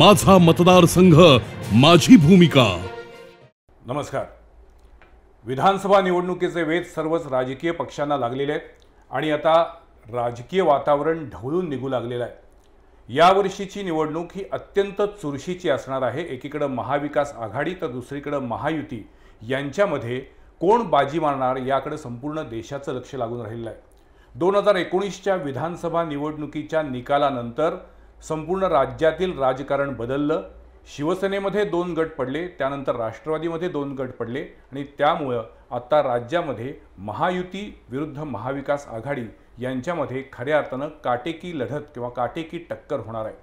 माझा मतदारसंघ माझी भूमिका नमस्कार विधानसभा निवडणुकीचे वेध सर्वच राजकीय पक्षांना लागलेले आहेत आणि आता राजकीय वातावरण ढवळून निघू लागलेलं आहे यावर्षीची निवडणूक ही अत्यंत चुरशीची असणार आहे एकीकडं महाविकास आघाडी तर दुसरीकडं महायुती यांच्यामध्ये कोण बाजी मारणार याकडे संपूर्ण देशाचं लक्ष लागून राहिलेलं आहे दोन हजार एकोणीसच्या विधानसभा निवडणुकीच्या निकालानंतर संपूर्ण राज्यातील राजकारण बदललं शिवसेनेमध्ये दोन गट पडले त्यानंतर राष्ट्रवादीमध्ये दोन गट पडले आणि त्यामुळं आत्ता राज्यामध्ये महायुती विरुद्ध महाविकास आघाडी यांच्यामध्ये खऱ्या अर्थानं काटेकी लढत किंवा काटेकी टक्कर होणार आहे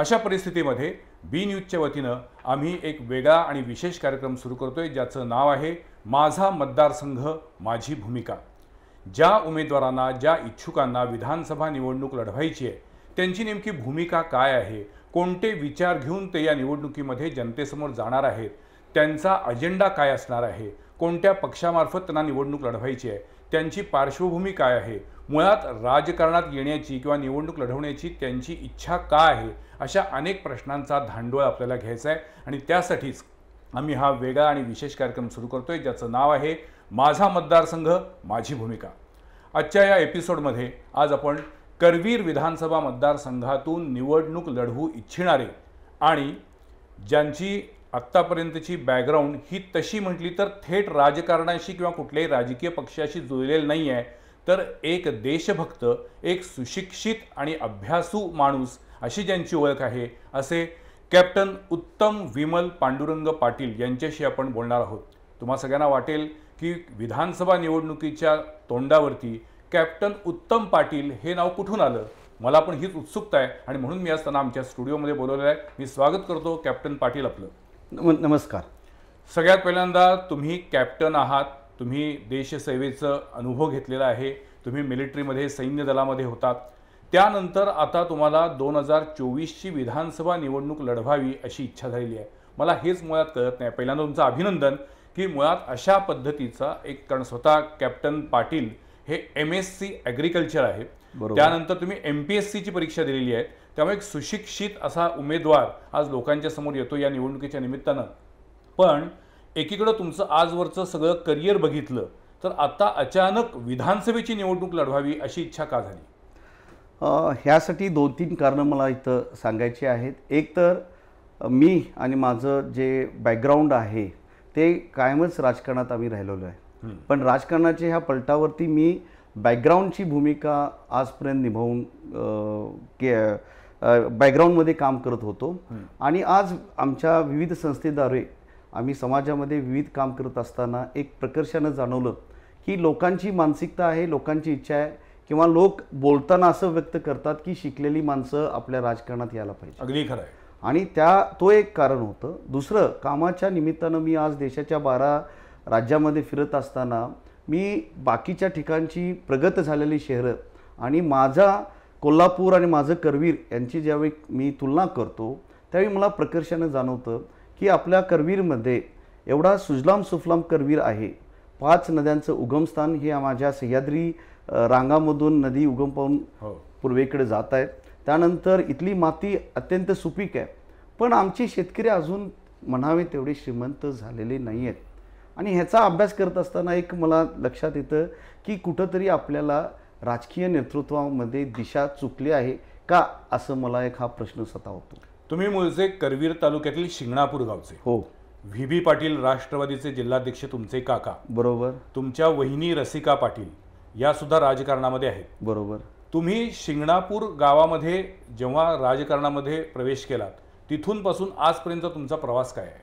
अशा परिस्थितीमध्ये बी न्यूजच्या वतीनं आम्ही एक वेगळा आणि विशेष कार्यक्रम सुरू करतो आहे ज्याचं नाव आहे माझा मतदारसंघ माझी भूमिका ज्या उमेदवारांना ज्या इच्छुकांना विधानसभा निवडणूक लढवायची आहे त्यांची नेमकी भूमिका काय आहे कोणते विचार घेऊन ते या निवडणुकीमध्ये जनतेसमोर जाणार आहेत त्यांचा अजेंडा काय असणार आहे कोणत्या पक्षामार्फत त्यांना निवडणूक लढवायची आहे त्यांची पार्श्वभूमी काय आहे मुळात राजकारणात येण्याची किंवा निवडणूक लढवण्याची त्यांची इच्छा का आहे अशा अनेक प्रश्नांचा धांडोळ आपल्याला घ्यायचा आहे आणि त्यासाठीच आम्ही हा वेगळा आणि विशेष कार्यक्रम सुरू करतोय ज्याचं नाव आहे माझा मतदारसंघ माझी भूमिका आजच्या या एपिसोडमध्ये आज आपण करवीर विधानसभा मतदारसंघातून निवडणूक लढवू इच्छिणारे आणि ज्यांची आत्तापर्यंतची बॅकग्राऊंड ही तशी म्हटली तर थेट राजकारणाशी किंवा कुठल्याही राजकीय पक्षाशी जुळलेलं नाही आहे तर एक देशभक्त एक सुशिक्षित आणि अभ्यासू माणूस अशी ज्यांची ओळख आहे असे कॅप्टन उत्तम विमल पांडुरंग पाटील यांच्याशी आपण बोलणार आहोत तुम्हा सगळ्यांना वाटेल की विधानसभा निवडणुकीच्या तोंडावरती कॅप्टन उत्तम पाटील हे नाव कुठून आलं मला पण हीच उत्सुकता आहे आणि म्हणून मी आज त्यांना आमच्या स्टुडिओमध्ये बोलवलेलं आहे मी स्वागत करतो कॅप्टन पाटील आपलं नमस्कार सगळ्यात पहिल्यांदा तुम्ही कॅप्टन आहात तुम्ही देशसेवेचं अनुभव घेतलेला आहे तुम्ही मिलिटरीमध्ये सैन्य दलामध्ये होतात त्यानंतर आता तुम्हाला दोन हजार चोवीसची विधानसभा निवडणूक लढवावी अशी इच्छा झालेली आहे मला हेच मुळात कळत नाही पहिल्यांदा तुमचं अभिनंदन की मुळात अशा पद्धतीचा एक कारण स्वतः कॅप्टन पाटील हे एम एस सी ॲग्रिकल्चर आहे त्यानंतर तुम्ही एम पी एस सीची परीक्षा दिलेली आहे त्यामुळे एक सुशिक्षित असा उमेदवार आज लोकांच्या समोर येतो या निवडणुकीच्या निमित्तानं पण एकीकडं तुमचं आजवरचं सगळं करिअर बघितलं तर आता अचानक विधानसभेची निवडणूक लढवावी अशी इच्छा का झाली ह्यासाठी दोन तीन कारणं मला इथं सांगायची आहेत एक तर मी आणि माझं जे बॅकग्राऊंड आहे ते कायमच राजकारणात आम्ही राहिलेलो आहे पण राजकारणाच्या ह्या पलटावरती मी बॅकग्राऊंडची भूमिका आजपर्यंत निभावून बॅकग्राऊंडमध्ये काम करत होतो आणि आज आमच्या विविध संस्थेद्वारे आम्ही समाजामध्ये विविध काम करत असताना एक प्रकर्षानं जाणवलं की लोकांची मानसिकता आहे लोकांची इच्छा आहे किंवा लोक बोलताना असं व्यक्त करतात की शिकलेली माणसं आपल्या राजकारणात यायला पाहिजे अगदी खरं आहे आणि त्या तो एक कारण होतं दुसरं कामाच्या निमित्तानं मी आज देशाच्या बारा राज्यामध्ये फिरत असताना मी बाकीच्या ठिकाणची प्रगत झालेली शहरं आणि माझा कोल्हापूर आणि माझं करवीर यांची ज्यावेळी मी तुलना करतो त्यावेळी मला प्रकर्षानं जाणवतं की आपल्या करवीरमध्ये एवढा सुजलाम सुफलाम करवीर आहे पाच नद्यांचं उगमस्थान हे माझ्या सह्याद्री रांगामधून नदी उगम पाहून हो. पूर्वेकडे जात आहेत त्यानंतर इथली माती अत्यंत सुपीक आहे पण आमचे शेतकरी अजून म्हणावे तेवढे श्रीमंत झालेले नाही आहेत आणि ह्याचा अभ्यास करत असताना एक मला लक्षात येतं की कुठंतरी आपल्याला राजकीय नेतृत्वामध्ये दिशा चुकली आहे का असं मला एक हा प्रश्न स्वतः होतो तुम्ही मूळचे करवीर तालुक्यातील शिंगणापूर गावचे हो व्ही बी पाटील राष्ट्रवादीचे जिल्हाध्यक्ष तुमचे काका बरोबर तुमच्या वहिनी रसिका पाटील या सुद्धा राजकारणामध्ये आहेत बरोबर तुम्ही शिंगणापूर गावामध्ये जेव्हा राजकारणामध्ये प्रवेश केलात तिथून पासून आजपर्यंत तुमचा प्रवास काय आहे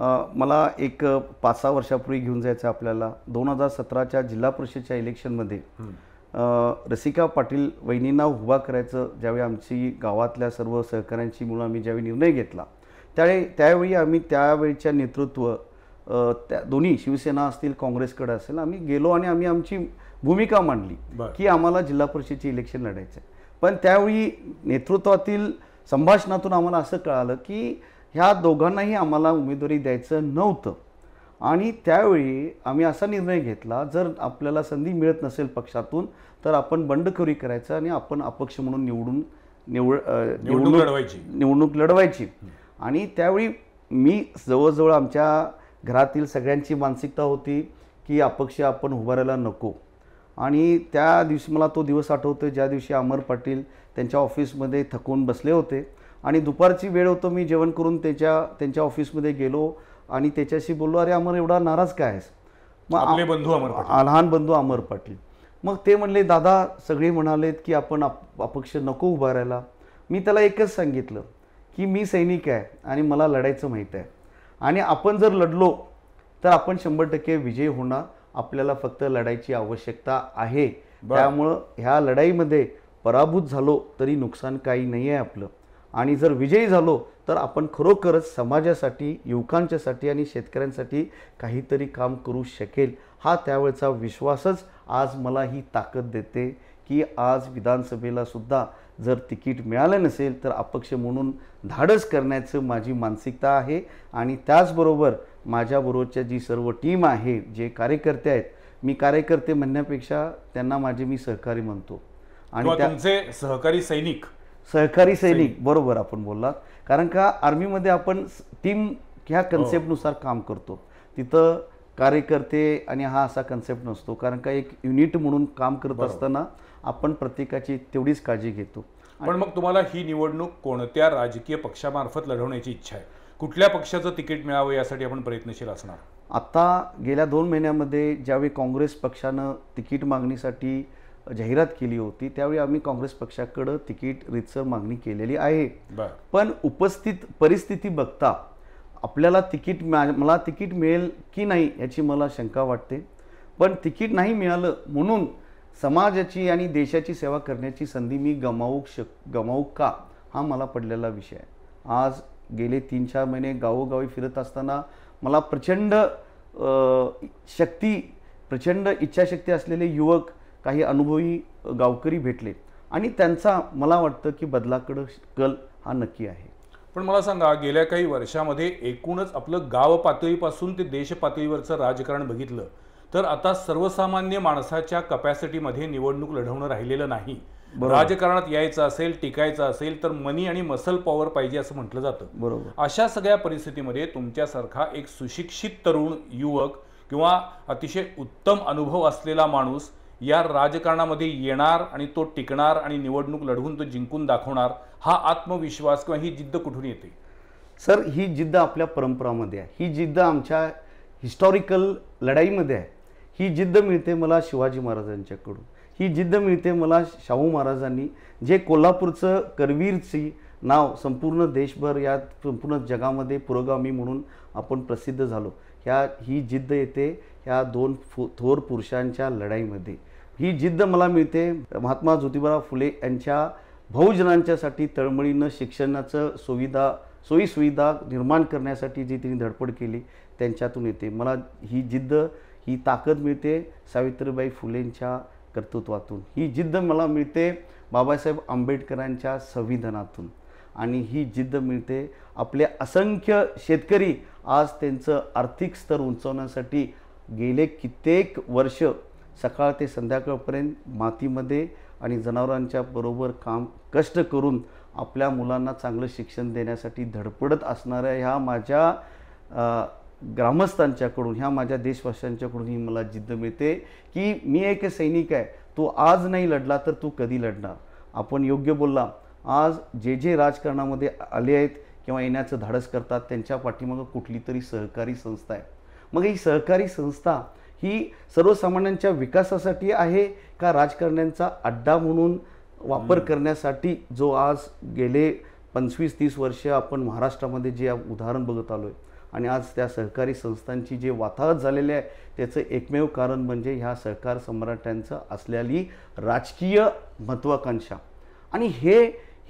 मला एक पाच सहा वर्षापूर्वी घेऊन जायचं आपल्याला दोन हजार सतराच्या जिल्हा परिषदच्या इलेक्शनमध्ये रसिका पाटील वहिनींना उभा करायचं ज्यावेळी आमची गावातल्या सर्व सहकाऱ्यांची मुळं आम्ही ज्यावेळी निर्णय घेतला त्यावेळी त्यावेळी आम्ही त्यावेळीच्या नेतृत्व त्या दोन्ही शिवसेना असतील काँग्रेसकडे असेल आम्ही गेलो आणि आम्ही आमची भूमिका मांडली की आम्हाला जिल्हा परिषदेचे इलेक्शन लढायचं आहे पण त्यावेळी नेतृत्वातील संभाषणातून आम्हाला असं कळालं की ह्या दोघांनाही आम्हाला उमेदवारी द्यायचं नव्हतं आणि त्यावेळी आम्ही असा निर्णय घेतला जर आपल्याला संधी मिळत नसेल पक्षातून तर आपण बंडखोरी करायचं आणि आपण अपक्ष म्हणून निवडून निवड निवडणूक लढवायची निवडणूक लढवायची आणि त्यावेळी मी जवळजवळ आमच्या घरातील सगळ्यांची मानसिकता होती की अपक्ष आपण उभारायला नको आणि त्या दिवशी मला तो दिवस आठवतो ज्या दिवशी अमर पाटील त्यांच्या ऑफिसमध्ये थकून बसले होते आणि दुपारची वेळ होतं मी जेवण करून त्याच्या त्यांच्या ऑफिसमध्ये गेलो आणि त्याच्याशी बोललो अरे अमर एवढा नाराज काय आहेस मग बंधू अमर लहान बंधू अमर पाटील मग ते म्हणले दादा सगळे म्हणालेत की आपण अपक्ष नको उभारायला मी त्याला एकच सांगितलं की मी सैनिक आहे आणि मला लढायचं माहीत आहे आणि आपण जर लढलो तर आपण शंभर टक्के विजय होणार आपल्याला फक्त लढायची आवश्यकता आहे त्यामुळं ह्या लढाईमध्ये पराभूत झालो तरी नुकसान काही नाही आहे आपलं आणि जर विजयी झालो तर आपण खरोखरच समाजासाठी युवकांच्यासाठी आणि शेतकऱ्यांसाठी काहीतरी काम करू शकेल हा त्यावेळचा विश्वासच आज मला ही ताकद देते की आज सुद्धा जर तिकीट मिळालं नसेल तर अपक्ष म्हणून धाडस करण्याचं माझी मानसिकता आहे आणि त्याचबरोबर माझ्याबरोबरच्या जी सर्व टीम आहे जे कार्यकर्ते आहेत मी कार्यकर्ते म्हणण्यापेक्षा त्यांना माझे मी सहकारी म्हणतो आणि त्यांचे सहकारी सैनिक सहकारी सैनिक बरोबर आपण बोललात कारण का आर्मीमध्ये आपण टीम ह्या हो. कन्सेप्टनुसार काम करतो तिथं कार्यकर्ते आणि हा असा कन्सेप्ट नसतो कारण का एक युनिट म्हणून काम करत असताना आपण प्रत्येकाची तेवढीच काळजी घेतो पण मग तुम्हाला ही निवडणूक कोणत्या राजकीय पक्षामार्फत लढवण्याची इच्छा आहे कुठल्या पक्षाचं तिकीट मिळावं यासाठी आपण प्रयत्नशील असणार आता गेल्या दोन महिन्यामध्ये ज्यावेळी काँग्रेस पक्षानं तिकीट मागणीसाठी जाहिरात केली होती त्यावेळी आम्ही काँग्रेस पक्षाकडं तिकीट रितसर मागणी केलेली आहे पण उपस्थित परिस्थिती बघता आपल्याला तिकीट मला तिकीट मिळेल की नाही याची मला शंका वाटते पण तिकीट नाही मिळालं म्हणून समाजाची आणि देशाची सेवा करण्याची संधी मी गमावू शक गमावू का हा मला पडलेला विषय आहे आज गेले तीन चार महिने गावोगावी फिरत असताना मला प्रचंड शक्ती प्रचंड इच्छाशक्ती असलेले युवक काही अनुभवी गावकरी भेटले आणि त्यांचा मला वाटतं की बदलाकडं कल हा नक्की आहे पण मला सांगा गेल्या काही वर्षामध्ये एकूणच आपलं गाव पातळीपासून ते देश पातळीवरचं राजकारण बघितलं तर आता सर्वसामान्य माणसाच्या कपॅसिटीमध्ये निवडणूक लढवणं राहिलेलं नाही राजकारणात यायचं असेल टिकायचं असेल तर मनी आणि मसल पॉवर पाहिजे असं म्हटलं जातं बरोबर अशा सगळ्या परिस्थितीमध्ये तुमच्यासारखा एक सुशिक्षित तरुण युवक किंवा अतिशय उत्तम अनुभव असलेला माणूस या राजकारणामध्ये येणार आणि तो टिकणार आणि निवडणूक लढवून तो जिंकून दाखवणार हा आत्मविश्वास किंवा ही जिद्द कुठून येते सर ही जिद्द आपल्या परंपरामध्ये आहे ही जिद्द आमच्या हिस्टॉरिकल लढाईमध्ये आहे ही जिद्द मिळते मला शिवाजी महाराजांच्याकडून ही जिद्द मिळते मला शाहू महाराजांनी जे कोल्हापूरचं करवीरची नाव संपूर्ण देशभर या संपूर्ण जगामध्ये पुरोगामी म्हणून आपण प्रसिद्ध झालो ह्या ही जिद्द येते ह्या दोन फो थोर पुरुषांच्या लढाईमध्ये ही जिद्द मला मिळते महात्मा ज्योतिबा फुले यांच्या बहुजनांच्यासाठी तळमळीनं शिक्षणाचं सुविधा सोयीसुविधा निर्माण करण्यासाठी जी त्यांनी धडपड केली त्यांच्यातून येते मला ही जिद्द ही ताकद मिळते सावित्रीबाई फुलेंच्या कर्तृत्वातून ही जिद्द मला मिळते बाबासाहेब आंबेडकरांच्या संविधानातून आणि ही जिद्द मिळते आपले असंख्य शेतकरी आज त्यांचं आर्थिक स्तर उंचावण्यासाठी गेले कित्येक वर्ष सकाळ ते संध्याकाळपर्यंत मातीमध्ये आणि जनावरांच्या बरोबर काम कष्ट करून आपल्या मुलांना चांगलं शिक्षण देण्यासाठी धडपडत असणाऱ्या ह्या माझ्या ग्रामस्थांच्याकडून ह्या माझ्या देशवासियांच्याकडून ही मला जिद्द मिळते की मी एक सैनिक आहे तो आज नाही लढला तर तू कधी लढणार आपण योग्य बोलला आज जे जे राजकारणामध्ये आले आहेत किंवा येण्याचं धाडस करतात त्यांच्या पाठीमागं कुठली तरी सहकारी संस्था आहे मग ही सहकारी संस्था ही सर्वसामान्यांच्या विकासासाठी आहे का राजकारण्यांचा अड्डा म्हणून वापर करण्यासाठी जो आज गेले पंचवीस तीस वर्ष आपण महाराष्ट्रामध्ये जे उदाहरण बघत आलो आहे आणि आज त्या सहकारी संस्थांची जे वाताहत झालेले आहे त्याचं एकमेव कारण म्हणजे ह्या सहकार सम्राटांचं असलेली राजकीय महत्त्वाकांक्षा आणि हे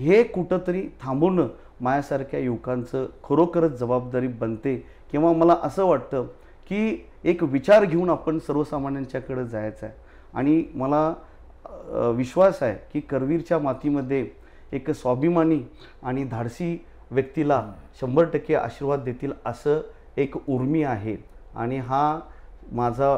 हे कुठंतरी थांबवणं माझ्यासारख्या युवकांचं खरोखरच जबाबदारी बनते किंवा मला असं वाटतं की एक विचार घेऊन आपण सर्वसामान्यांच्याकडे जायचं आहे आणि मला विश्वास आहे की करवीरच्या मातीमध्ये एक स्वाभिमानी आणि धाडसी व्यक्तीला शंभर टक्के आशीर्वाद देतील असं एक उर्मी आहे आणि हा माझा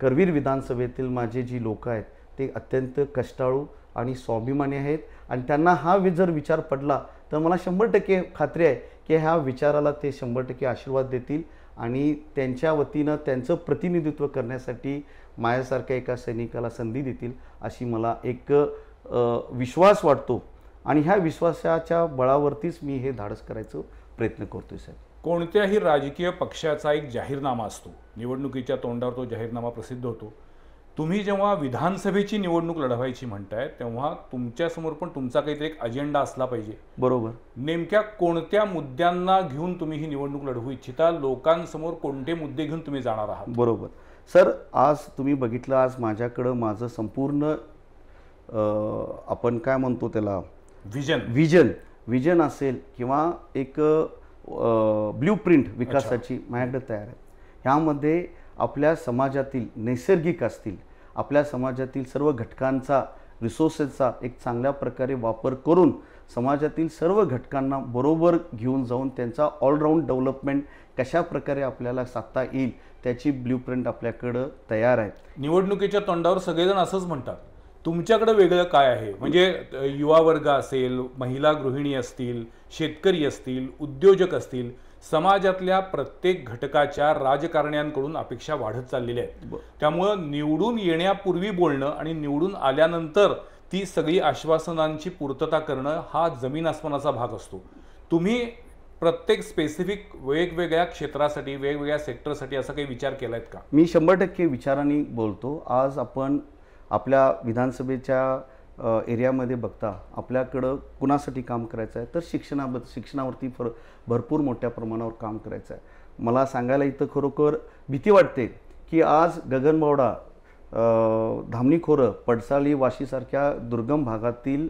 करवीर विधानसभेतील माझे जी लोक आहेत ते अत्यंत कष्टाळू आणि स्वाभिमानी आहेत आणि त्यांना हा जर विचार पडला तर मला शंभर टक्के खात्री आहे की ह्या विचाराला ते शंभर टक्के आशीर्वाद देतील आणि त्यांच्या वतीनं त्यांचं प्रतिनिधित्व करण्यासाठी माझ्यासारख्या एका सैनिकाला संधी देतील अशी मला एक विश्वास वाटतो आणि ह्या विश्वासाच्या बळावरतीच मी हे धाडस करायचं प्रयत्न करतोय साहेब कोणत्याही राजकीय पक्षाचा एक जाहीरनामा असतो निवडणुकीच्या तोंडावर तो जाहीरनामा प्रसिद्ध होतो तुम्ही जेव्हा विधानसभेची निवडणूक लढवायची म्हणताय तेव्हा तुमच्यासमोर पण तुमचा काहीतरी एक अजेंडा असला पाहिजे बरोबर नेमक्या कोणत्या मुद्द्यांना घेऊन तुम्ही ही निवडणूक लढवू इच्छिता लोकांसमोर कोणते मुद्दे घेऊन तुम्ही जाणार आहात बरोबर सर आज तुम्ही बघितलं आज माझ्याकडं माझं संपूर्ण आपण काय म्हणतो त्याला विजन व्हिजन विजन असेल किंवा एक ब्ल्यू प्रिंट विकासाची माझ्याकडे तयार आहे ह्यामध्ये आपल्या समाजातील नैसर्गिक असतील आपल्या समाजातील सर्व घटकांचा रिसोर्सेसचा एक चांगल्या प्रकारे वापर करून समाजातील सर्व घटकांना बरोबर घेऊन जाऊन त्यांचा ऑलराऊंड डेव्हलपमेंट कशा प्रकारे आपल्याला साधता येईल त्याची ब्ल्यूप्रिंट आपल्याकडं तयार आहे निवडणुकीच्या तोंडावर सगळेजण असंच म्हणतात तुमच्याकडे वेगळं काय आहे म्हणजे युवा वर्ग असेल महिला गृहिणी असतील शेतकरी असतील उद्योजक असतील समाजातल्या प्रत्येक घटकाच्या राजकारण्यांकडून अपेक्षा वाढत चाललेल्या आहेत त्यामुळं निवडून येण्यापूर्वी बोलणं आणि निवडून आल्यानंतर ती सगळी आश्वासनांची पूर्तता करणं हा जमीन आसमानाचा भाग असतो तुम्ही प्रत्येक स्पेसिफिक वेगवेगळ्या क्षेत्रासाठी वेगवेगळ्या सेक्टरसाठी असा काही विचार केला आहेत का मी शंभर टक्के विचारांनी बोलतो आज आपण आपल्या विधानसभेच्या एरियामध्ये बघता आपल्याकडं कुणासाठी काम करायचं आहे तर शिक्षणाबद्दल शिक्षणावरती फर भरपूर मोठ्या प्रमाणावर काम करायचं आहे मला सांगायला इथं खरोखर भीती वाटते की आज गगनबावडा धामणीखोरं पडसाळी वाशीसारख्या दुर्गम भागातील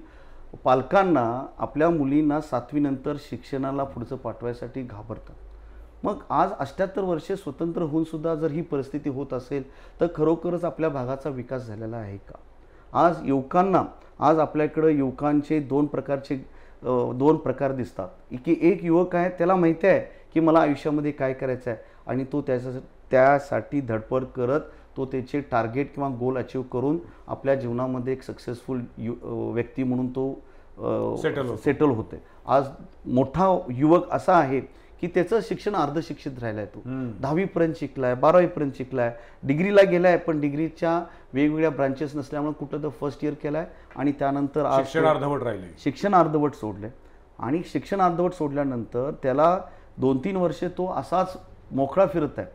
पालकांना आपल्या मुलींना सातवीनंतर शिक्षणाला पुढचं पाठवायसाठी घाबरतात मग आज अष्ट्याहत्तर वर्षे स्वतंत्र होऊनसुद्धा जर ही परिस्थिती होत असेल तर खरोखरच आपल्या भागाचा विकास झालेला आहे का आज युवकांना आज आपल्याकडं युवकांचे दोन प्रकारचे दोन प्रकार दिसतात की एक युवक आहे त्याला माहिती आहे की मला आयुष्यामध्ये काय करायचं आहे आणि तो त्याच्या त्यासाठी धडपड करत तो त्याचे टार्गेट किंवा गोल अचीव करून आपल्या जीवनामध्ये एक सक्सेसफुल यु व्यक्ती म्हणून तो सेटल सेटल होते आज मोठा युवक असा आहे की त्याचं शिक्षण अर्धशिक्षित राहिलाय तो दहावीपर्यंत शिकलाय बारावीपर्यंत शिकलाय डिग्रीला गेलाय पण डिग्रीच्या वेगवेगळ्या ब्रांचेस नसल्यामुळे कुठं तर फर्स्ट इयर केलाय आणि त्यानंतर शिक्षण अर्धवट राहिले शिक्षण अर्धवट सोडले आणि शिक्षण अर्धवट सोडल्यानंतर त्याला दोन तीन वर्षे तो असाच मोकळा फिरत आहे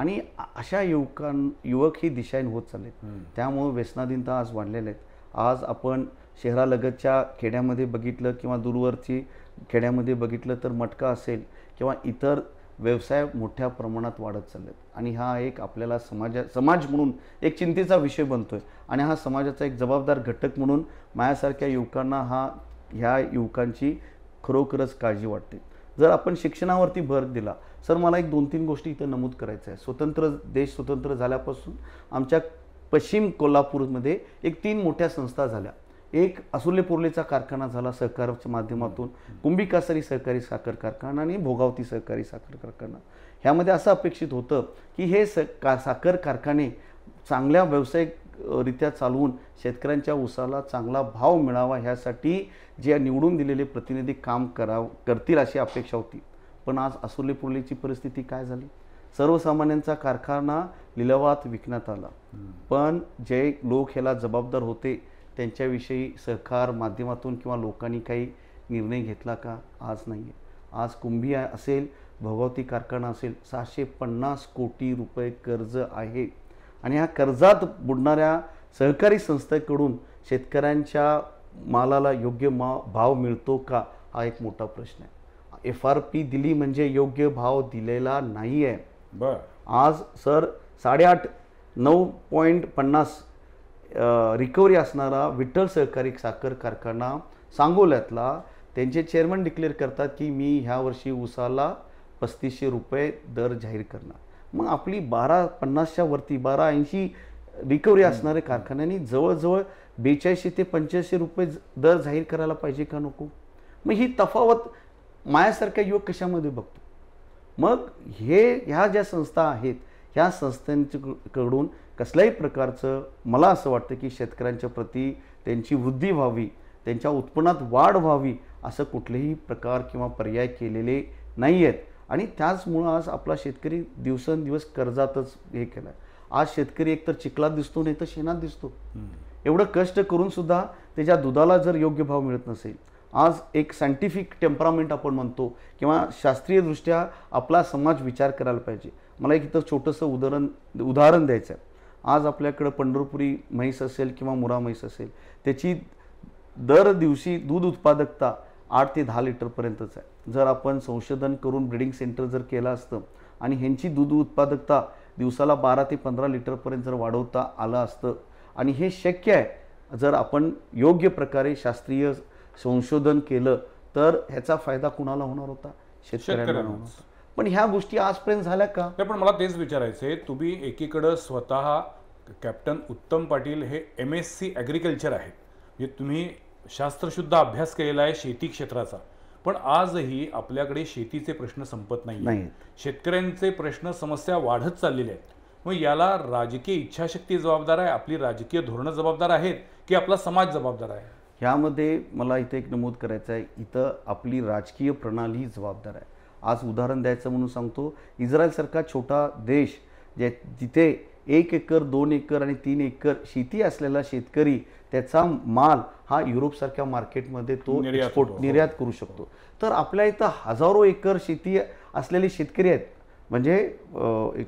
आणि अशा युवकां युवक ही दिशाईन होत चालले त्यामुळे व्यसनाधीनता आज वाढलेले आहेत आज आपण शहरालगतच्या खेड्यामध्ये बघितलं किंवा दूरवरची खेड्यामध्ये बघितलं तर मटका असेल किंवा इतर व्यवसाय मोठ्या प्रमाणात वाढत चाललेत आणि हा एक आपल्याला समाजा समाज म्हणून एक चिंतेचा विषय बनतो आहे आणि हा समाजाचा एक जबाबदार घटक म्हणून माझ्यासारख्या युवकांना हा ह्या युवकांची खरोखरच काळजी वाटते जर आपण शिक्षणावरती भर दिला सर मला एक दोन तीन गोष्टी इथं नमूद करायचं आहे स्वतंत्र देश स्वतंत्र झाल्यापासून आमच्या पश्चिम कोल्हापूरमध्ये एक तीन मोठ्या संस्था झाल्या एक असुले पुरलेचा कारखाना झाला सहकारच्या माध्यमातून कुंभी सहकारी साखर कारखाना आणि भोगावती सहकारी साखर कारखाना ह्यामध्ये असं अपेक्षित होतं की हे स का साखर कारखाने चांगल्या व्यावसायिकरित्या चालवून शेतकऱ्यांच्या ऊसाला चांगला भाव मिळावा ह्यासाठी जे निवडून दिलेले प्रतिनिधी काम कराव करतील अशी अपेक्षा होती पण आज असुले पुरलेची परिस्थिती काय झाली सर्वसामान्यांचा कारखाना लिलावात विकण्यात आला पण जे लोक ह्याला जबाबदार होते त्यांच्याविषयी सहकार माध्यमातून किंवा लोकांनी काही निर्णय घेतला का आज नाही आहे आज कुंभी असेल भगवती कारखाना असेल सहाशे पन्नास कोटी रुपये कर्ज आहे आणि ह्या कर्जात बुडणाऱ्या सहकारी संस्थेकडून शेतकऱ्यांच्या मालाला योग्य मा भाव मिळतो का हा एक मोठा प्रश्न आहे एफ आर पी दिली म्हणजे योग्य भाव दिलेला नाही आहे आज सर साडेआठ नऊ पॉईंट पन्नास रिकव्हरी असणारा विठ्ठल सहकारी साखर कारखाना सांगोल्यातला त्यांचे चेअरमन डिक्लेअर करतात की मी ह्या वर्षी उसाला पस्तीसशे रुपये दर जाहीर करणार मग आपली बारा पन्नासच्या वरती बारा ऐंशी रिकव्हरी असणाऱ्या कारखान्यांनी जवळजवळ बेचाळीसशे ते पंच्याऐंशी रुपये दर जाहीर करायला पाहिजे का नको मग ही तफावत मायासारख्या युवक कशामध्ये बघतो मग हे ह्या ज्या संस्था आहेत ह्या संस्थांकडून कसल्याही प्रकारचं मला असं वाटतं की शेतकऱ्यांच्या प्रती त्यांची वृद्धी व्हावी त्यांच्या उत्पन्नात वाढ व्हावी असं कुठलेही प्रकार किंवा पर्याय केलेले नाही आहेत आणि त्याचमुळं आज आपला शेतकरी दिवसेंदिवस कर्जातच हे केलं आज शेतकरी एकतर चिखलात दिसतो नाही तर शेणात दिसतो एवढं कष्ट करूनसुद्धा त्याच्या दुधाला जर योग्य भाव मिळत नसेल आज एक सायंटिफिक टेम्परामेंट आपण म्हणतो किंवा शास्त्रीयदृष्ट्या आपला समाज विचार करायला पाहिजे मला एक इथं छोटंसं उदाहरण उदाहरण द्यायचं आहे आज आपल्याकडं पंढरपुरी म्हैस असेल किंवा मुरा म्हैस असेल त्याची दर दिवशी दूध उत्पादकता आठ ते दहा लिटरपर्यंतच आहे जर आपण संशोधन करून ब्रिडिंग सेंटर जर केलं असतं आणि ह्यांची दूध उत्पादकता दिवसाला बारा ते पंधरा लिटरपर्यंत जर वाढवता आलं असतं आणि हे शक्य आहे जर आपण योग्य प्रकारे शास्त्रीय संशोधन केलं तर ह्याचा फायदा कुणाला होणार होता शेतकऱ्यांना होणार होता पण ह्या गोष्टी आजपर्यंत झाल्या का पण मला तेच विचारायचं तुम्ही एकीकडं स्वतः कॅप्टन उत्तम पाटील हे एम एस सी ॲग्रिकल्चर आहेत म्हणजे तुम्ही शास्त्रशुद्ध अभ्यास केलेला आहे शेती क्षेत्राचा पण आजही आपल्याकडे शेतीचे प्रश्न संपत नाही शेतकऱ्यांचे प्रश्न समस्या वाढत चाललेले आहेत मग याला राजकीय इच्छाशक्ती जबाबदार आहे आपली राजकीय धोरणं जबाबदार आहेत की आपला समाज जबाबदार आहे ह्यामध्ये मला इथे एक नमूद करायचं आहे इथं आपली राजकीय प्रणाली जबाबदार आहे आज उदाहरण द्यायचं म्हणून सांगतो इस्रायलसारखा छोटा देश जे जिथे एक एकर दोन एकर आणि तीन एकर शेती असलेला शेतकरी त्याचा माल हा युरोपसारख्या मार्केटमध्ये तो एक्सपोर्ट निर्यात करू शकतो तर आपल्या इथं हजारो एकर शेती असलेले शेतकरी आहेत म्हणजे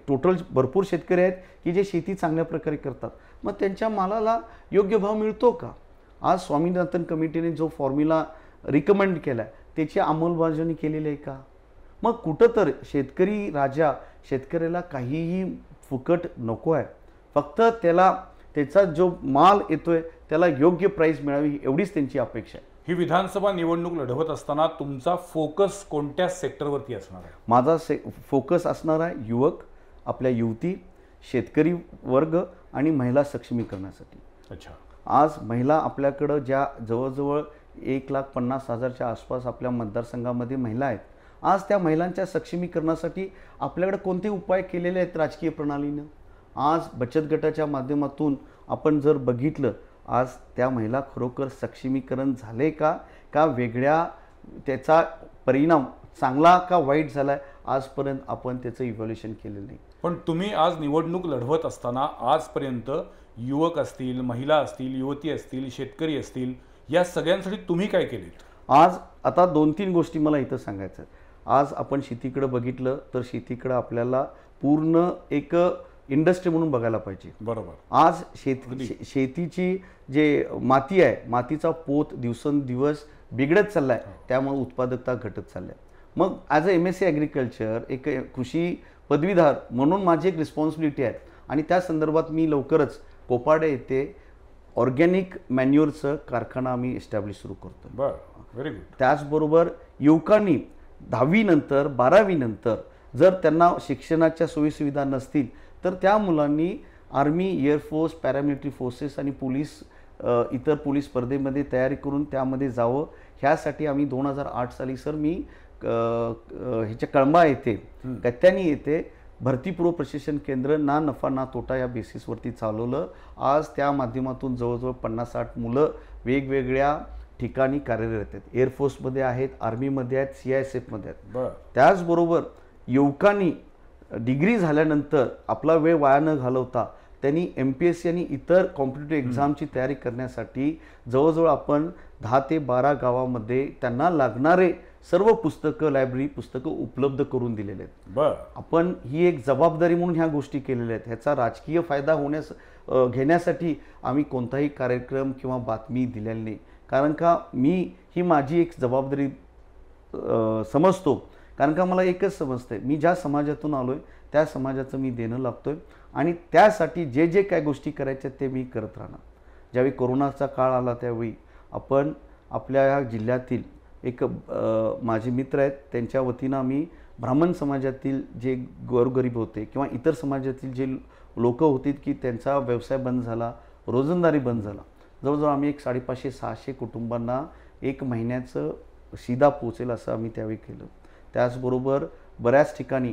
टोटल भरपूर शेतकरी आहेत की जे शेती चांगल्या प्रकारे करतात मग त्यांच्या मालाला योग्य भाव मिळतो का आज स्वामीनाथन कमिटीने जो फॉर्म्युला रिकमेंड केला त्याची अंमलबजावणी केलेली आहे का मग कुठं तर शेतकरी राजा शेतकऱ्याला काहीही फुकट नको आहे फक्त त्याला त्याचा जो माल येतोय त्याला योग्य प्राईज मिळावी एवढीच त्यांची अपेक्षा आहे ही विधानसभा निवडणूक लढवत असताना तुमचा फोकस कोणत्या सेक्टरवरती असणार आहे माझा से फोकस असणार आहे युवक आपल्या युवती शेतकरी वर्ग आणि महिला सक्षमीकरणासाठी अच्छा आज महिला आपल्याकडं ज्या जवळजवळ एक लाख पन्नास हजारच्या आसपास आपल्या मतदारसंघामध्ये महिला आहेत आज त्या महिलांच्या सक्षमीकरणासाठी आपल्याकडे कोणते उपाय केलेले आहेत राजकीय प्रणालीनं आज बचत गटाच्या माध्यमातून आपण जर बघितलं आज त्या महिला खरोखर सक्षमीकरण झाले का का वेगळ्या त्याचा परिणाम चांगला का वाईट झाला आहे आजपर्यंत आपण त्याचं इव्हॉल्युशन केलेलं नाही पण तुम्ही आज निवडणूक लढवत असताना आजपर्यंत युवक असतील महिला असतील युवती असतील शेतकरी असतील या सगळ्यांसाठी तुम्ही काय केले आज आता दोन तीन गोष्टी मला इथं सांगायचं आज आपण शेतीकडं बघितलं तर शेतीकडं आपल्याला पूर्ण एक इंडस्ट्री म्हणून बघायला पाहिजे बरोबर आज शेती शेतीची जे माती आहे मातीचा पोत दिवसेंदिवस बिघडत चाललाय हो. त्यामुळे उत्पादकता घटत चालल्या मग as a M S C एक कृषी पदवीधार म्हणून माझी एक रिस्पॉन्सिबिलिटी आहे आणि त्या संदर्भात मी लवकरच कोपाडे येथे ऑर्गॅनिक मॅन्युअरचं कारखाना आम्ही एस्टॅब्लिश सुरू करतो बरं व्हेरी गुड त्याचबरोबर युवकांनी दहावीनंतर बारावीनंतर जर त्यांना शिक्षणाच्या सोयीसुविधा नसतील तर त्या मुलांनी आर्मी एअरफोर्स पॅरामिलिटरी फोर्सेस आणि पोलीस इतर पोलीस स्पर्धेमध्ये तयारी करून त्यामध्ये जावं ह्यासाठी आम्ही दोन हजार आठ साली सर मी ह्याच्या कळंबा येते गत्यानी येथे भरतीपूर्व प्रशिक्षण केंद्र ना नफा ना तोटा या बेसिसवरती चालवलं आज त्या माध्यमातून जवळजवळ पन्नास साठ मुलं वेगवेगळ्या ठिकाणी कार्यरत आहेत एअरफोर्समध्ये आहेत आर्मीमध्ये आहेत सी आय एस एफमध्ये आहेत त्याचबरोबर युवकांनी डिग्री झाल्यानंतर आपला वेळ वाया न घालवता त्यांनी एम पी एस सी आणि इतर कॉम्पिटेटिव्ह एक्झामची तयारी करण्यासाठी जवळजवळ आपण दहा ते बारा गावामध्ये त्यांना लागणारे सर्व पुस्तकं लायब्ररी पुस्तकं उपलब्ध करून दिलेले आहेत बरं आपण ही एक जबाबदारी म्हणून ह्या गोष्टी केलेल्या आहेत ह्याचा राजकीय फायदा होण्यास घेण्यासाठी आम्ही कोणताही कार्यक्रम किंवा बातमी दिलेली नाही कारण का मी ही माझी एक जबाबदारी समजतो कारण का मला एकच समजतं आहे मी ज्या समाजातून आलो आहे त्या समाजाचं मी देणं लागतो आहे आणि त्यासाठी जे जे काय गोष्टी करायच्या ते मी करत राहणार ज्यावेळी कोरोनाचा काळ आला त्यावेळी आपण आपल्या ह्या जिल्ह्यातील एक माझे मित्र आहेत त्यांच्या वतीनं आम्ही ब्राह्मण समाजातील जे गोरगरीब होते किंवा इतर समाजातील जे लोकं होती की त्यांचा व्यवसाय बंद झाला रोजंदारी बंद झाला जवळजवळ आम्ही एक साडेपाचशे सहाशे कुटुंबांना एक महिन्याचं शिदा पोचेल असं आम्ही त्यावेळी केलं त्याचबरोबर बऱ्याच ठिकाणी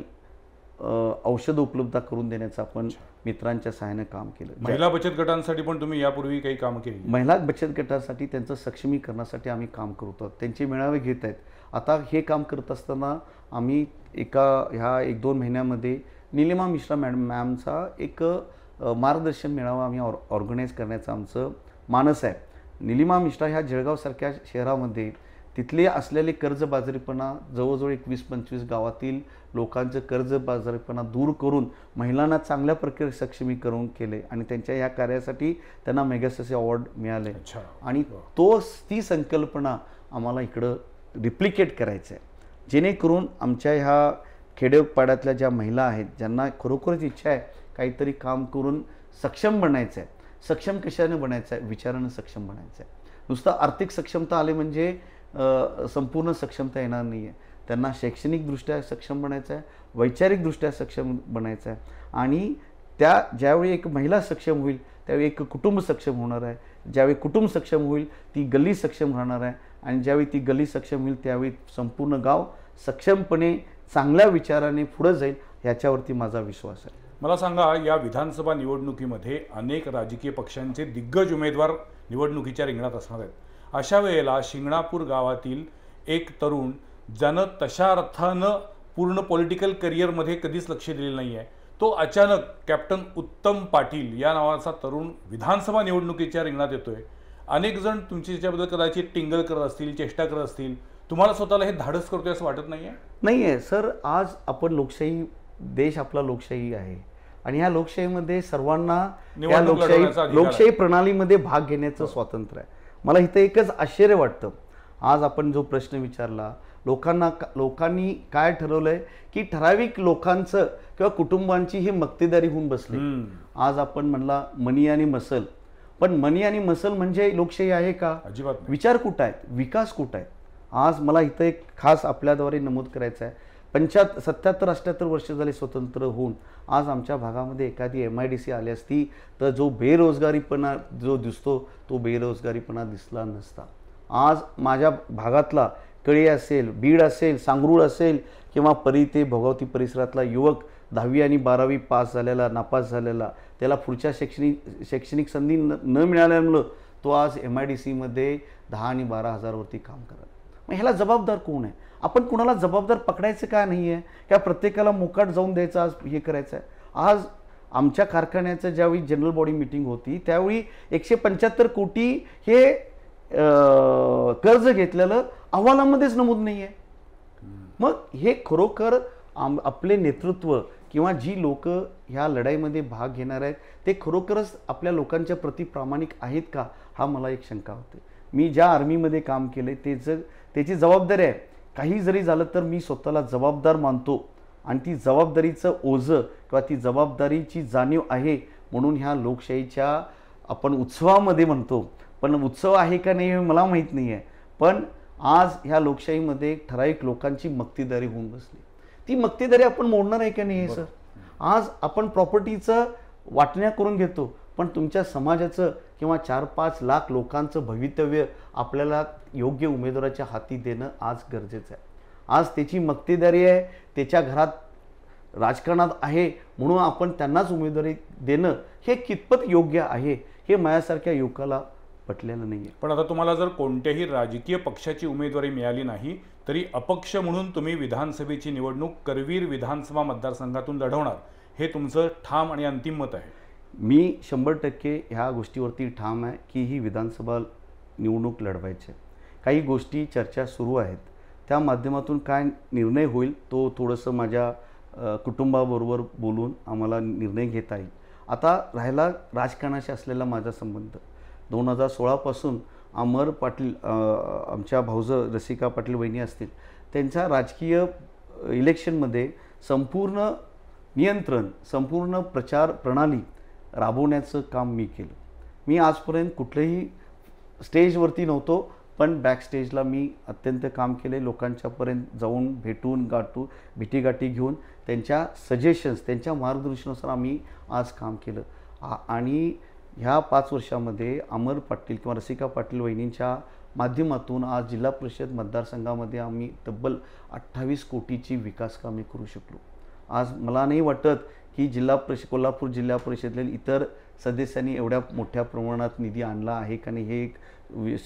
औषधं उपलब्ध करून देण्याचं आपण मित्रांच्या सहाय्यानं काम केलं महिला बचत गटांसाठी पण तुम्ही यापूर्वी काही काम केले महिला बचत गटासाठी त्यांचं सक्षमीकरणासाठी आम्ही काम करतो त्यांचे मेळावे घेत आहेत आता हे काम करत असताना आम्ही एका ह्या एक दोन महिन्यामध्ये निलिमा मिश्रा मॅडम मॅमचा एक मार्गदर्शन मेळावा आम्ही ऑर ऑर्गनाईज करण्याचं आमचं मानस आहे निलिमा मिश्रा ह्या जळगावसारख्या शहरामध्ये तिथले असलेले कर्जबाजारीपणा जवळजवळ एकवीस पंचवीस गावातील लोकांचं कर्जबाजारीपणा दूर करून महिलांना चांगल्या प्रकारे सक्षमीकरण केले आणि त्यांच्या या कार्यासाठी त्यांना मेगाससी अवॉर्ड मिळाले आणि तो ती संकल्पना आम्हाला इकडं रिप्लिकेट करायचं आहे जेणेकरून आमच्या ह्या खेडेपाड्यातल्या ज्या महिला आहेत ज्यांना खरोखरच इच्छा आहे काहीतरी काम करून सक्षम बनायचं आहे सक्षम कशाने बनायचं आहे विचारानं सक्षम बनायचं आहे नुसतं आर्थिक सक्षमता आले म्हणजे संपूर्ण सक्षमता येणार नाही आहे त्यांना शैक्षणिकदृष्ट्या सक्षम बनायचं आहे वैचारिकदृष्ट्या सक्षम बनायचं आहे आणि त्या ज्यावेळी एक महिला सक्षम होईल त्यावेळी एक कुटुंब सक्षम होणार आहे ज्यावेळी कुटुंब सक्षम होईल ती गल्ली सक्षम राहणार आहे आणि ज्यावेळी ती गल्ली सक्षम होईल त्यावेळी संपूर्ण गाव सक्षमपणे चांगल्या विचाराने पुढं जाईल ह्याच्यावरती माझा विश्वास आहे मला सांगा या विधानसभा निवडणुकीमध्ये अनेक राजकीय पक्षांचे दिग्गज उमेदवार निवडणुकीच्या रिंगणात असणार आहेत अशा वेळेला शिंगणापूर गावातील एक तरुण ज्यानं तशा अर्थानं पूर्ण पॉलिटिकल करिअरमध्ये कधीच लक्ष दिलेलं नाही आहे तो अचानक कॅप्टन उत्तम पाटील या नावाचा तरुण विधानसभा निवडणुकीच्या रिंगणात येतो आहे अनेक जण तुमची त्याच्याबद्दल कदाचित टिंगल करत असतील चेष्टा करत असतील तुम्हाला स्वतःला हे धाडस करतोय असं वाटत नाही आहे नाही आहे सर आज आपण लोकशाही देश आपला लोकशाही आहे आणि ह्या लोकशाहीमध्ये सर्वांना या लोकशाही लोकशाही प्रणालीमध्ये भाग घेण्याचं हो. स्वातंत्र्य आहे मला इथं एकच आश्चर्य वाटतं आज आपण जो प्रश्न विचारला लोकांना लोकांनी काय ठरवलंय की ठराविक लोकांचं किंवा कुटुंबांची ही मक्तेदारी होऊन बसली आज आपण म्हणला मनी आणि मसल पण मनी आणि मसल म्हणजे लोकशाही आहे का विचार कुठं आहेत विकास कुठं आहे आज मला इथं एक खास आपल्याद्वारे नमूद करायचं आहे पंच्याहत्तर सत्याहत्तर अठ्याहत्तर वर्ष झाले स्वतंत्र होऊन आज आमच्या भागामध्ये एखादी एम आय डी सी आली असती तर जो बेरोजगारीपणा जो दिसतो तो बेरोजगारीपणा दिसला नसता आज माझ्या भागातला कळी असेल बीड असेल सांगरूळ असेल किंवा परी ते भोगावती परिसरातला युवक दहावी आणि बारावी पास झालेला नापास झालेला त्याला पुढच्या शैक्षणिक शैक्षणिक संधी न न मिळाल्यामुळं तो आज एम आय डी सीमध्ये दहा आणि बारा हजारवरती काम करत मग ह्याला जबाबदार कोण आहे आपण कुणाला जबाबदार पकडायचं का नाही आहे का प्रत्येकाला मोकाट जाऊन द्यायचं आज हे करायचं आहे आज आमच्या कारखान्याचं ज्यावेळी जनरल बॉडी मिटिंग होती त्यावेळी एकशे पंच्याहत्तर कोटी हे कर्ज घेतलेलं अहवालामध्येच नमूद नाही आहे मग हे खरोखर आम आपले नेतृत्व किंवा जी लोक ह्या लढाईमध्ये भाग घेणार आहेत ते खरोखरच आपल्या लोकांच्या प्रति प्रामाणिक आहेत का हा मला एक शंका होते मी ज्या आर्मीमध्ये काम केलं त्याचं त्याची जबाबदारी आहे काही जरी झालं तर मी स्वतःला जबाबदार मानतो आणि ती जबाबदारीचं ओझं किंवा ती जबाबदारीची जाणीव आहे म्हणून ह्या लोकशाहीच्या आपण उत्सवामध्ये म्हणतो पण उत्सव आहे का नाही हे मला माहीत नाही आहे पण आज ह्या लोकशाहीमध्ये ठराविक लोकांची मक्तेदारी होऊन बसली ती मक्तेदारी आपण मोडणार आहे का नाही सर आज आपण प्रॉपर्टीचं वाटण्या करून घेतो पण तुमच्या समाजाचं किंवा चार पाच लाख लोकांचं भवितव्य आपल्याला योग्य उमेदवाराच्या हाती देणं आज गरजेचं आहे आज त्याची मक्तेदारी आहे त्याच्या घरात राजकारणात आहे म्हणून आपण त्यांनाच उमेदवारी देणं हे कितपत योग्य आहे हे माझ्यासारख्या युवकाला पटलेलं नाही आहे पण आता तुम्हाला जर कोणत्याही राजकीय पक्षाची उमेदवारी मिळाली नाही तरी अपक्ष म्हणून तुम्ही विधानसभेची निवडणूक करवीर विधानसभा मतदारसंघातून लढवणार हे तुमचं ठाम आणि अंतिम मत आहे मी शंभर टक्के ह्या गोष्टीवरती ठाम आहे की ही विधानसभा निवडणूक लढवायची काही गोष्टी चर्चा सुरू आहेत त्या माध्यमातून काय निर्णय होईल तो थोडंसं माझ्या कुटुंबाबरोबर बोलून आम्हाला निर्णय घेता येईल आता राहिला राजकारणाशी असलेला माझा संबंध दोन हजार सोळापासून अमर पाटील आमच्या भाऊजं रसिका पाटील वहिनी असतील त्यांचा राजकीय इलेक्शनमध्ये संपूर्ण नियंत्रण संपूर्ण प्रचार प्रणाली राबवण्याचं काम मी केलं मी आजपर्यंत कुठलंही स्टेजवरती नव्हतो पण बॅक स्टेजला मी अत्यंत काम केले लोकांच्यापर्यंत जाऊन भेटून गाठू भेटीगाठी घेऊन त्यांच्या सजेशन्स त्यांच्या मार्गदर्शनानुसार आम्ही आज काम केलं आ आणि ह्या पाच वर्षामध्ये अमर पाटील किंवा रसिका पाटील वहिनींच्या माध्यमातून आज जिल्हा परिषद मतदारसंघामध्ये आम्ही तब्बल अठ्ठावीस कोटीची विकास कामे करू शकलो आज मला नाही वाटत की जिल्हा परिषद कोल्हापूर जिल्हा परिषदेतील इतर सदस्यांनी एवढ्या मोठ्या प्रमाणात निधी आणला आहे का नाही हे एक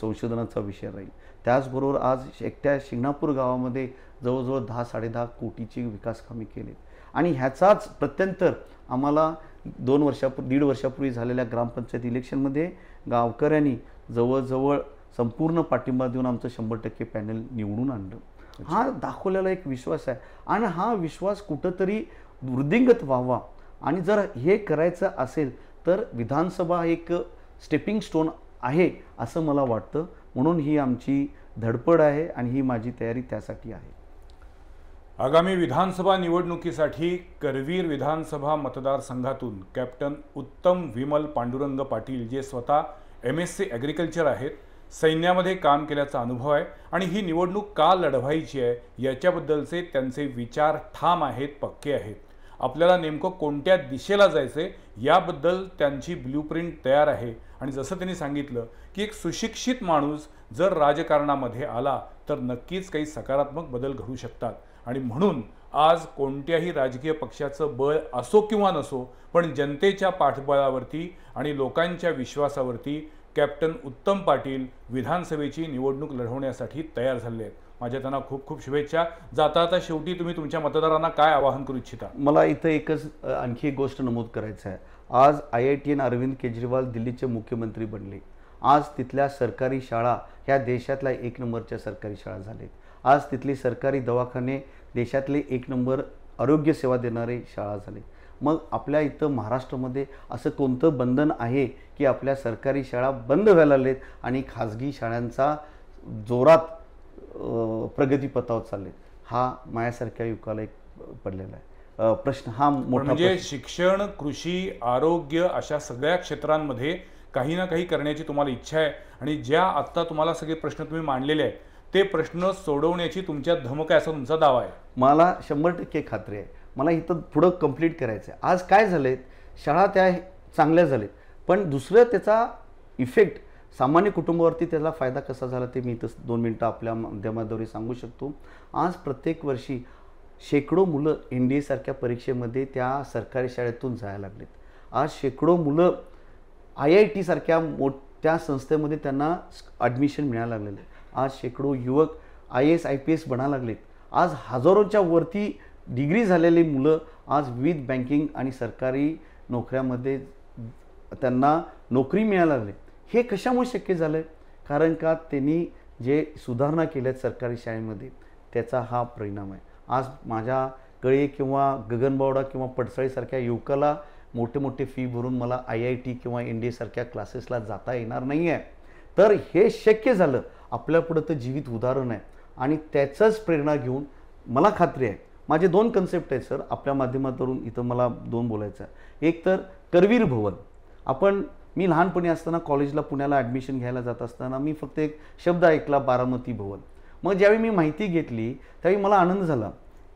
संशोधनाचा विषय राहील त्याचबरोबर आज एकट्या शिंगणापूर गावामध्ये जवळजवळ दहा साडे कोटीची विकास कामे केली आणि ह्याचाच प्रत्यंतर आम्हाला दोन वर्षापूर्वी दीड वर्षापूर्वी झालेल्या ग्रामपंचायत इलेक्शनमध्ये गावकऱ्यांनी जवळजवळ संपूर्ण पाठिंबा देऊन आमचं शंभर टक्के पॅनल निवडून आणलं हा दाखवलेला एक विश्वास आहे आणि हा विश्वास कुठंतरी वृद्धिंगत व्हावा आणि जर हे करायचं असेल तर विधानसभा एक स्टेपिंग स्टोन आहे असं मला वाटतं म्हणून ही आमची धडपड आहे आणि ही माझी तयारी त्यासाठी आहे आगामी विधानसभा निवडणुकीसाठी करवीर विधानसभा मतदारसंघातून कॅप्टन उत्तम विमल पांडुरंग पाटील जे स्वतः एम एस सी ॲग्रिकल्चर आहेत सैन्यामध्ये काम केल्याचा अनुभव आहे आणि ही निवडणूक का लढवायची आहे याच्याबद्दलचे त्यांचे विचार ठाम आहेत पक्के आहेत आपल्याला नेमकं कोणत्या दिशेला जायचं आहे याबद्दल त्यांची प्रिंट तयार आहे आणि जसं त्यांनी सांगितलं की एक सुशिक्षित माणूस जर राजकारणामध्ये आला तर नक्कीच काही सकारात्मक बदल घडू शकतात आणि म्हणून आज कोणत्याही राजकीय पक्षाचं बळ असो किंवा नसो पण जनतेच्या पाठबळावरती आणि लोकांच्या विश्वासावरती कॅप्टन उत्तम पाटील विधानसभेची निवडणूक लढवण्यासाठी तयार झाले आहेत माझ्या त्यांना खूप खूप शुभेच्छा जाता आता शेवटी तुम्ही तुमच्या मतदारांना काय आवाहन करू इच्छिता मला इथं एकच आणखी एक गोष्ट नमूद करायचं आहे आज I I T N Arvind Kejriwal दिल्लीचे मुख्यमंत्री बनले आज तिथल्या सरकारी शाळा ह्या देशातल्या एक नंबरच्या सरकारी शाळा झालेत आज तिथली सरकारी दवाखाने देशातले एक नंबर आरोग्य सेवा देणारे शाळा झाले मग आपल्या इथं महाराष्ट्रामध्ये असं कोणतं बंधन आहे की आपल्या सरकारी शाळा बंद व्हायला लागलेत आणि खाजगी शाळांचा जोरात प्रगती पथावत चाललेत हा माझ्यासारख्या युगाला एक पडलेला आहे प्रश्न हा मोठा म्हणजे शिक्षण कृषी आरोग्य अशा सगळ्या क्षेत्रांमध्ये काही ना काही करण्याची तुम्हाला इच्छा आहे आणि ज्या आत्ता तुम्हाला सगळे प्रश्न तुम्ही मांडलेले आहेत ते प्रश्न सोडवण्याची तुमच्या धमक आहे असा तुमचा दावा आहे मला शंभर टक्के खात्री आहे मला इथं पुढं कंप्लीट करायचं आहे आज काय झालं शाळा त्या चांगल्या झालेत पण दुसरं त्याचा इफेक्ट सामान्य कुटुंबावरती त्याचा फायदा कसा झाला ते मी तसं दोन मिनटं आपल्या माध्यमाद्वारे सांगू शकतो आज प्रत्येक वर्षी शेकडो मुलं एन डी एसारख्या परीक्षेमध्ये त्या सरकारी शाळेतून जायला लागलेत आज शेकडो मुलं आय आय टीसारख्या मोठ्या संस्थेमध्ये त्यांना ॲडमिशन मिळायला लागलेलं आहे आज शेकडो युवक I S I P S बनायला लागलेत आज हजारोच्या वरती डिग्री झालेली मुलं आज विविध बँकिंग आणि सरकारी नोकऱ्यामध्ये त्यांना नोकरी मिळायला लागली हे कशामुळे शक्य झालं आहे कारण का त्यांनी जे सुधारणा केल्या आहेत सरकारी शाळेमध्ये त्याचा हा परिणाम आहे आज माझ्या कळे किंवा गगनबावडा किंवा पडसाळीसारख्या युवकाला मोठे मोठे फी भरून मला आय आय टी किंवा एन डी एसारख्या क्लासेसला जाता येणार नाही आहे तर हे शक्य झालं आपल्यापुढं तर जीवित उदाहरण आहे आणि त्याचंच प्रेरणा घेऊन मला खात्री आहे माझे दोन कन्सेप्ट आहेत सर आपल्या माध्यमातून इथं मला दोन बोलायचं एक तर करवीर भवन आपण मी लहानपणी असताना कॉलेजला पुण्याला ॲडमिशन घ्यायला जात असताना मी फक्त एक शब्द ऐकला बारामती भवन मग ज्यावेळी मी माहिती घेतली त्यावेळी मला आनंद झाला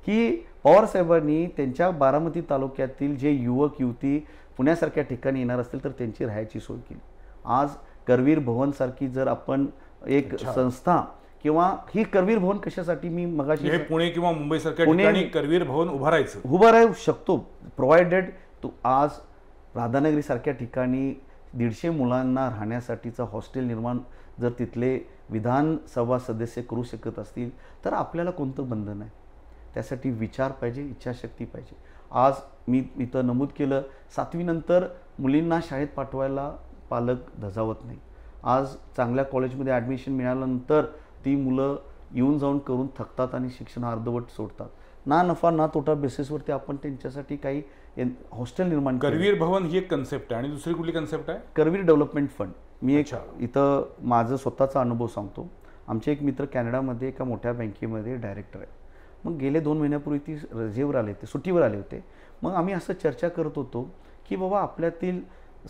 की पवारसाहेबांनी त्यांच्या बारामती तालुक्यातील जे युवक युवती पुण्यासारख्या ठिकाणी येणार असतील तर त्यांची राहायची सोय केली आज करवीर भवनसारखी जर आपण एक संस्था किंवा ही करवीर भवन कशासाठी मी मगाशी पुणे किंवा मुंबईसारख्या ठिकाणी करवीर भवन उभारायचं राहू शकतो प्रोव्हायडेड तो आज राधानगरीसारख्या ठिकाणी दीडशे मुलांना राहण्यासाठीचं हॉस्टेल निर्माण जर तिथले विधानसभा सदस्य करू शकत असतील तर आपल्याला कोणतं बंधन आहे त्यासाठी विचार पाहिजे इच्छाशक्ती पाहिजे आज मी इथं नमूद केलं सातवीनंतर मुलींना शाळेत पाठवायला पालक धजावत नाही आज चांगल्या कॉलेजमध्ये ॲडमिशन मिळाल्यानंतर ती मुलं येऊन जाऊन करून थकतात आणि शिक्षण अर्धवट सोडतात ना नफा ना तोटा बेसिसवरती आपण त्यांच्यासाठी काही हॉस्टेल निर्माण करवीर भवन ही एक कन्सेप्ट आहे आणि दुसरी कुठली कन्सेप्ट आहे करवीर डेव्हलपमेंट फंड मी एक इथं माझं स्वतःचा अनुभव सांगतो आमचे एक मित्र कॅनडामध्ये एका मोठ्या बँकेमध्ये डायरेक्टर आहे मग गेले दोन महिन्यापूर्वी ती रजेवर आले होते सुट्टीवर आले होते मग आम्ही असं चर्चा करत होतो की बाबा आपल्यातील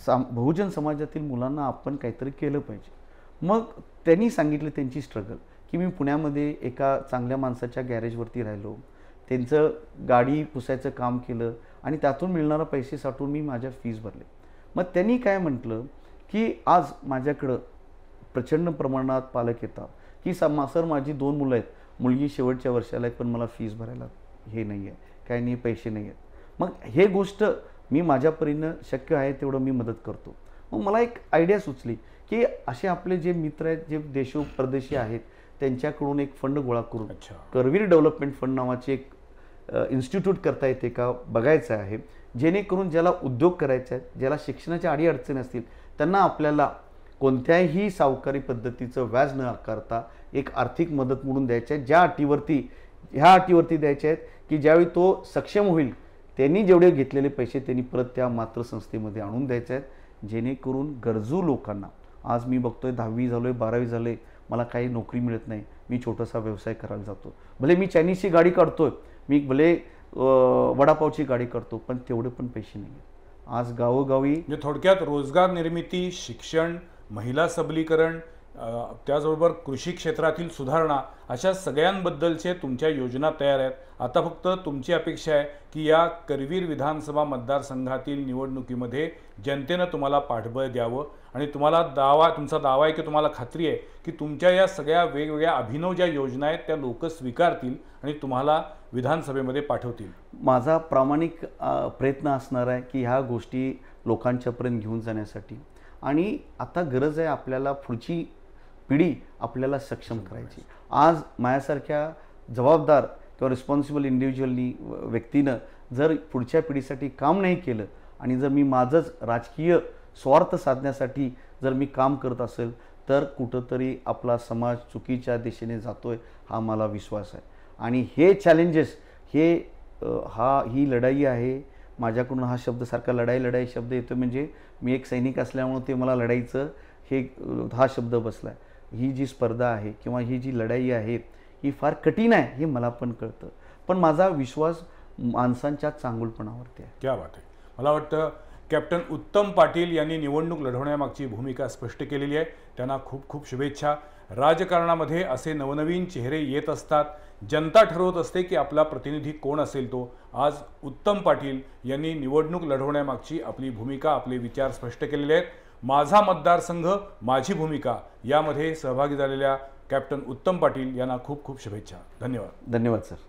साम बहुजन समाजातील मुलांना आपण काहीतरी केलं पाहिजे मग त्यांनी सांगितलं त्यांची स्ट्रगल की मी पुण्यामध्ये एका चांगल्या माणसाच्या गॅरेजवरती राहिलो त्यांचं गाडी पुसायचं काम केलं आणि त्यातून मिळणारा पैसे साठून मी माझ्या फीज भरले मग त्यांनी काय म्हटलं की आज माझ्याकडं प्रचंड प्रमाणात पालक येतात की सर माझी दोन मुलं आहेत मुलगी शेवटच्या वर्षाला आहेत पण मला फीज भरायला हे नाही आहे काय नाही पैसे नाही आहेत मग हे गोष्ट मी माझ्या परीनं शक्य आहे तेवढं मी मदत करतो मग मला एक आयडिया सुचली की असे आपले जे मित्र आहेत जे देशो परदेशी आहेत त्यांच्याकडून एक फंड गोळा करून करवीर डेव्हलपमेंट फंड नावाची एक इन्स्टिट्यूट करता येते का बघायचं आहे जेणेकरून ज्याला उद्योग करायचा आहे ज्याला शिक्षणाच्या अडचणी असतील त्यांना आपल्याला कोणत्याही सावकारी पद्धतीचं व्याज न आकारता एक आर्थिक मदत म्हणून द्यायची आहे ज्या अटीवरती ह्या अटीवरती द्यायच्या आहेत की ज्यावेळी तो सक्षम होईल त्यांनी जेवढे घेतलेले पैसे त्यांनी परत त्या मात्र संस्थेमध्ये आणून द्यायचे आहेत जेणेकरून गरजू लोकांना आज मी बघतोय दहावी झालोय बारावी झालोय मला काही नोकरी मिळत नाही मी छोटासा व्यवसाय करायला जातो भले मी चायनीजची गाडी काढतोय मी भले वडापावची गाडी करतो पण तेवढे पण पैसे नाही आज गावोगावी म्हणजे थोडक्यात रोजगार निर्मिती शिक्षण महिला सबलीकरण त्याचबरोबर कृषी क्षेत्रातील सुधारणा अशा सगळ्यांबद्दलचे तुमच्या योजना तयार आहेत आता फक्त तुमची अपेक्षा आहे की या करवीर विधानसभा मतदारसंघातील निवडणुकीमध्ये जनतेनं तुम्हाला पाठबळ द्यावं आणि तुम्हाला दावा तुमचा दावा आहे की तुम्हाला खात्री आहे की तुमच्या या सगळ्या वेगवेगळ्या अभिनव ज्या योजना आहेत त्या लोक स्वीकारतील आणि तुम्हाला विधानसभेमध्ये पाठवतील माझा प्रामाणिक प्रयत्न असणार आहे की ह्या गोष्टी लोकांच्यापर्यंत घेऊन जाण्यासाठी आणि आता गरज आहे आपल्याला पुढची पिढी आपल्याला सक्षम करायची आज माझ्यासारख्या जबाबदार किंवा रिस्पॉन्सिबल इंडिव्हिज्युअलनी व्यक्तीनं जर पुढच्या पिढीसाठी काम नाही केलं आणि जर मी माझंच राजकीय स्वार्थ साधण्यासाठी जर मी काम करत असेल तर कुठंतरी आपला समाज चुकीच्या दिशेने जातोय हा मला विश्वास आहे आणि हे चॅलेंजेस हे हा ही लढाई आहे माझ्याकडून हा शब्द सारखा लढाई लढाई शब्द येतो म्हणजे मी एक सैनिक असल्यामुळं ते मला लढाईचं हे हा शब्द बसला आहे ही जी स्पर्धा आहे किंवा ही जी लढाई आहे ही फार कठीण आहे हे मला पण कळतं पण माझा विश्वास माणसांच्या चांगुलपणावरती आहे त्या बात आहे मला वाटतं कॅप्टन उत्तम पाटील यांनी निवडणूक लढवण्यामागची भूमिका स्पष्ट केलेली आहे त्यांना खूप खूप शुभेच्छा राजकारणामध्ये असे नवनवीन चेहरे येत असतात जनता ठरवत असते की आपला प्रतिनिधी कोण असेल तो आज उत्तम पाटील यांनी निवडणूक लढवण्यामागची आपली भूमिका आपले विचार स्पष्ट केलेले आहेत माझा मतदारसंघ माझी भूमिका यामध्ये सहभागी झालेल्या कॅप्टन उत्तम पाटील यांना खूप खूप शुभेच्छा धन्यवाद धन्यवाद सर